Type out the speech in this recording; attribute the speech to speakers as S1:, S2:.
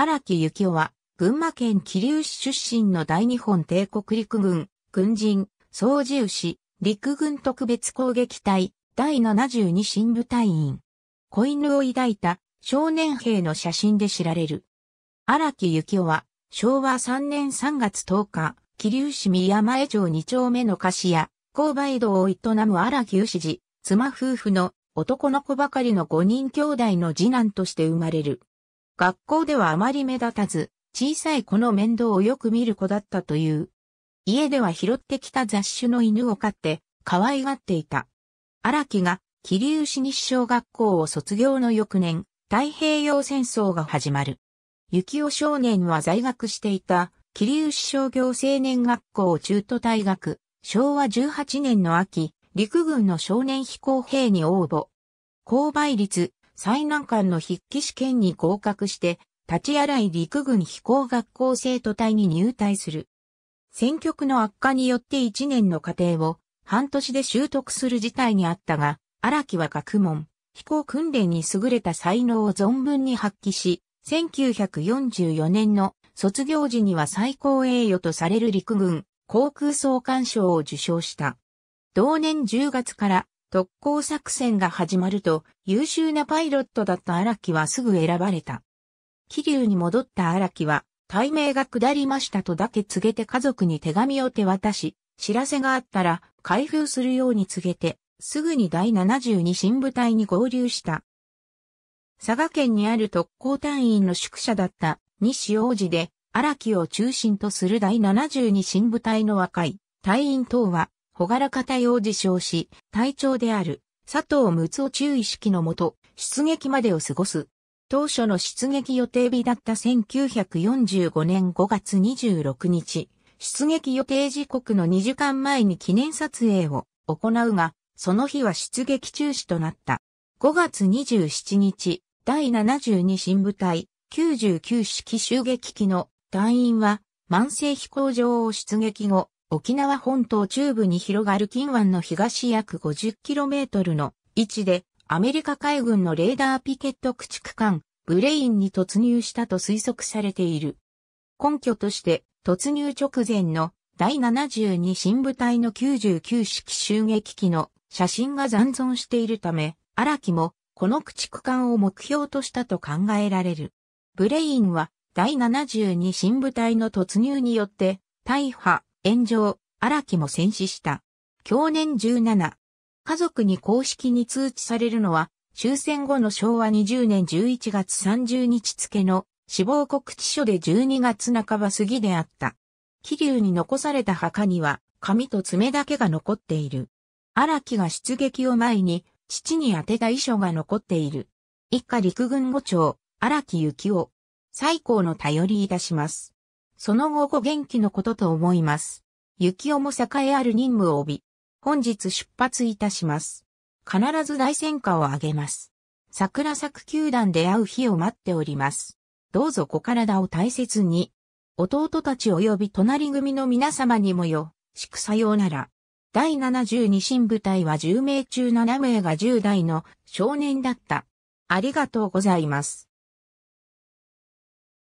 S1: 荒木幸夫は、群馬県桐生市出身の大日本帝国陸軍、軍人、総除牛、陸軍特別攻撃隊、第72新部隊員。子犬を抱いた少年兵の写真で知られる。荒木幸夫は、昭和3年3月10日、桐生市宮前町2丁目の菓子屋、購買道を営む荒木牛治、妻夫婦の男の子ばかりの5人兄弟の次男として生まれる。学校ではあまり目立たず、小さい子の面倒をよく見る子だったという。家では拾ってきた雑種の犬を飼って、可愛がっていた。荒木が、桐生市西小学校を卒業の翌年、太平洋戦争が始まる。幸雄少年は在学していた、桐生市商業青年学校中途大学、昭和18年の秋、陸軍の少年飛行兵に応募。購買率最難関の筆記試験に合格して、立ち洗い陸軍飛行学校生徒隊に入隊する。選区の悪化によって1年の過程を半年で習得する事態にあったが、荒木は学問、飛行訓練に優れた才能を存分に発揮し、1944年の卒業時には最高栄誉とされる陸軍航空総監賞を受賞した。同年10月から特攻作戦が始まると、優秀なパイロットだった荒木はすぐ選ばれた。気流に戻った荒木は、対名が下りましたとだけ告げて家族に手紙を手渡し、知らせがあったら開封するように告げて、すぐに第72新部隊に合流した。佐賀県にある特攻隊員の宿舎だった西王子で、荒木を中心とする第72新部隊の若い隊員等は、がらか対応自称し、隊長である佐藤睦夫注意式のもと、出撃までを過ごす。当初の出撃予定日だった1945年5月26日、出撃予定時刻の2時間前に記念撮影を行うが、その日は出撃中止となった。5月27日、第72新部隊99式襲撃機の隊員は、慢性飛行場を出撃後、沖縄本島中部に広がる金湾の東約 50km の位置で、アメリカ海軍のレーダーピケット駆逐艦、ブレインに突入したと推測されている。根拠として、突入直前の第72新部隊の99式襲撃機の写真が残存しているため、荒木もこの駆逐艦を目標としたと考えられる。ブレインは第72新部隊の突入によって大破炎上、荒木も戦死した。去年17。家族に公式に通知されるのは、終戦後の昭和20年11月30日付の死亡告知書で12月半ば過ぎであった。気流に残された墓には、紙と爪だけが残っている。荒木が出撃を前に、父に宛てた遺書が残っている。一家陸軍五長、荒木幸夫。最高の頼りいたします。その後ご元気のことと思います。雪をも栄えある任務を帯び、本日出発いたします。必ず大戦果をあげます。桜作球団で会う日を待っております。どうぞご体を大切に。弟たち及び隣組の皆様にもよ、祝さようなら。第72新部隊は10名中7名が10代の少年だった。ありがとうございます。